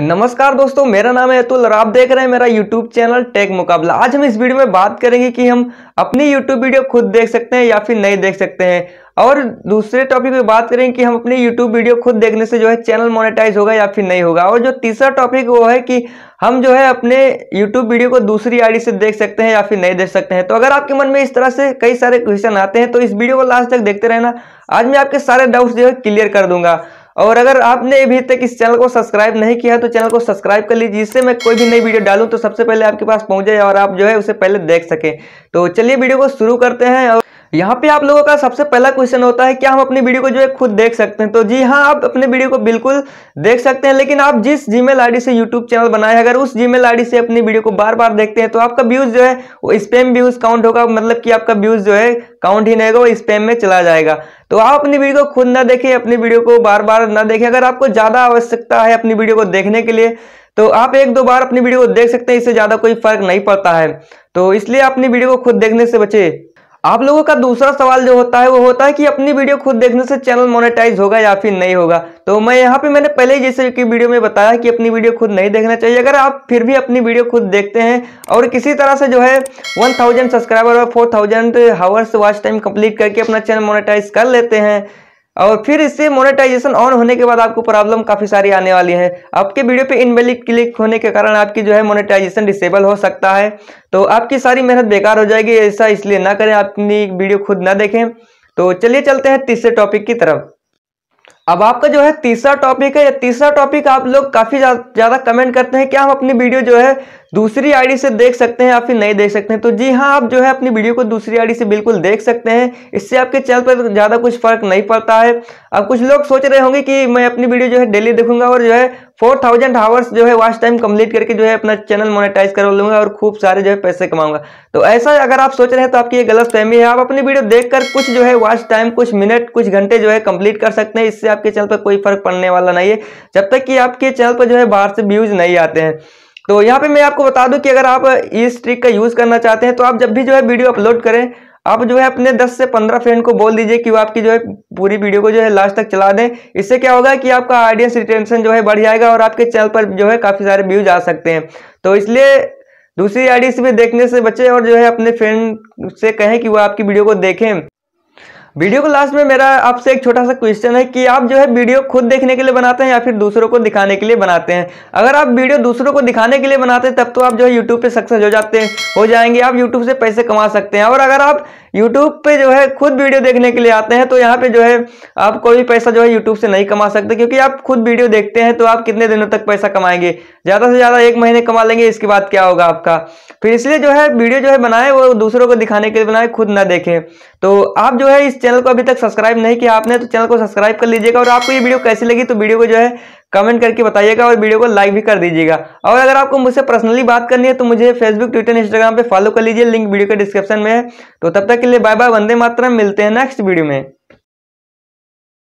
नमस्कार दोस्तों मेरा नाम है अतुल और आप देख रहे हैं मेरा YouTube चैनल टेक मुकाबला आज हम इस वीडियो में बात करेंगे कि हम अपनी YouTube वीडियो खुद देख सकते हैं या फिर नहीं देख सकते हैं और दूसरे टॉपिक पे बात करेंगे कि हम अपनी YouTube वीडियो खुद देखने से जो है चैनल मोनेटाइज होगा या फिर नहीं होगा और जो तीसरा टॉपिक वो है कि हम जो है अपने YouTube वीडियो को दूसरी आईडी से देख सकते हैं या फिर नहीं देख सकते हैं तो अगर आपके मन में इस तरह से कई सारे क्वेश्चन आते हैं तो इस वीडियो को लास्ट तक देखते रहना आज मैं आपके सारे डाउट्स जो है क्लियर कर दूंगा और अगर आपने अभी तक इस चैनल को सब्सक्राइब नहीं किया तो चैनल को सब्सक्राइब कर लीजिए जिससे मैं कोई भी नई वीडियो डालूं तो सबसे पहले आपके पास पहुंच जाए और आप जो है उसे पहले देख सकें तो चलिए वीडियो को शुरू करते हैं और यहाँ पे आप लोगों का सबसे पहला क्वेश्चन होता है क्या हम अपनी वीडियो को जो है खुद देख सकते हैं तो जी हाँ आप अपने वीडियो को बिल्कुल देख सकते हैं लेकिन आप जिस जी मेल से यूट्यूब चैनल बनाए अगर उस जी मेल से अपनी वीडियो को बार बार देखते हैं तो आपका व्यूज जो है वो स्पेम व्यूज काउंट होगा मतलब कि आपका व्यूज जो है काउंट ही नहीं होगा वो स्पेम में चला जाएगा तो आप अपनी वीडियो को खुद ना देखें अपनी वीडियो को बार बार ना देखें अगर आपको ज़्यादा आवश्यकता है अपनी वीडियो को देखने के लिए तो आप एक दो बार अपनी वीडियो को देख सकते हैं इससे ज़्यादा कोई फर्क नहीं पड़ता है तो इसलिए अपनी वीडियो को खुद देखने से बचे आप लोगों का दूसरा सवाल जो होता है वो होता है कि अपनी वीडियो खुद देखने से चैनल मोनेटाइज होगा या फिर नहीं होगा तो मैं यहाँ पे मैंने पहले ही जैसे कि वीडियो में बताया कि अपनी वीडियो खुद नहीं देखना चाहिए अगर आप फिर भी अपनी वीडियो खुद देखते हैं और किसी तरह से जो है 1000 सब्सक्राइबर और 4000 हावर्स वॉच टाइम कंप्लीट करके अपना चैनल मोनेटाइज कर लेते हैं और फिर इससे मोनेटाइजेशन ऑन होने के बाद आपको प्रॉब्लम काफ़ी सारी आने वाली है आपके वीडियो पे इनवेलिड क्लिक होने के कारण आपकी जो है मोनेटाइजेशन डिसेबल हो सकता है तो आपकी सारी मेहनत बेकार हो जाएगी ऐसा इसलिए ना करें अपनी वीडियो खुद ना देखें तो चलिए चलते हैं तीसरे टॉपिक की तरफ अब आपका जो है तीसरा टॉपिक है या तीसरा टॉपिक आप लोग काफ़ी ज़्यादा कमेंट करते हैं क्या हम अपनी वीडियो जो है दूसरी आईडी से देख सकते हैं या फिर नहीं देख सकते हैं तो जी हाँ आप जो है अपनी वीडियो को दूसरी आईडी से बिल्कुल देख सकते हैं इससे आपके चैनल पर ज़्यादा कुछ फर्क नहीं पड़ता है अब कुछ लोग सोच रहे होंगे कि मैं अपनी वीडियो जो है डेली देखूंगा और जो है फोर थाउजेंड आवर्स जो है वास्ट टाइम कंप्लीट करके जो है अपना चैनल मोनेटाइज कर लूंगा और खूब सारे जो है पैसे कमाऊंगा तो ऐसा अगर आप सोच रहे हैं तो आपकी ये गलत फहमी है आप अपनी वीडियो देखकर कुछ जो है वास्ट टाइम कुछ मिनट कुछ घंटे जो है कंप्लीट कर सकते हैं इससे आपके चैनल पर कोई फर्क पड़ने वाला नहीं है जब तक कि आपके चैनल पर जो है बाहर से व्यूज नहीं आते हैं तो यहाँ पे मैं आपको बता दूं कि अगर आप इस ट्रिक का यूज़ करना चाहते हैं तो आप जब भी जो है वीडियो अपलोड करें आप जो है अपने 10 से 15 फ्रेंड को बोल दीजिए कि वो आपकी जो है पूरी वीडियो को जो है लास्ट तक चला दें इससे क्या होगा कि आपका ऑडियंस रिटेंशन जो है बढ़ जाएगा और आपके चैनल पर जो है काफ़ी सारे व्यूज आ सकते हैं तो इसलिए दूसरी आईडी से भी देखने से बचे और जो है अपने फ्रेंड से कहें कि वो आपकी वीडियो को देखें वीडियो को लास्ट में मेरा आपसे एक छोटा सा क्वेश्चन है कि आप जो है वीडियो खुद देखने के लिए बनाते हैं या फिर दूसरों को दिखाने के लिए बनाते हैं अगर आप वीडियो दूसरों को दिखाने के लिए बनाते हैं तब तो आप जो है यूट्यूब पे सक्सेस हो जाते हैं हो जाएंगे आप यूट्यूब से पैसे कमा सकते हैं और अगर आप यूट्यूब पे जो है खुद वीडियो देखने के लिए आते हैं तो यहाँ पे जो है आप कोई भी पैसा जो है यूट्यूब से नहीं कमा सकते क्योंकि आप खुद वीडियो देखते हैं तो आप कितने दिनों तक पैसा कमाएंगे ज़्यादा से ज़्यादा एक महीने कमा लेंगे इसके बाद क्या होगा आपका फिर इसलिए जो है वीडियो जो है बनाए वो दूसरों को दिखाने के लिए बनाए खुद ना देखें तो आप जो है इस चैनल को अभी तक सब्सक्राइब नहीं किया आपने तो चैनल को सब्सक्राइब कर लीजिएगा और आपको ये वीडियो कैसी लगी तो वीडियो को जो है कमेंट करके बताइएगा और वीडियो को लाइक भी कर दीजिएगा और अगर आपको मुझसे पर्सनली बात करनी है तो मुझे फेसबुक ट्विटर इंस्टाग्राम पर फॉलो कर लीजिए लिंक वीडियो के डिस्क्रिप्शन में है तो तब तक के लिए बाय बाय वंदे मातरम मिलते हैं नेक्स्ट वीडियो में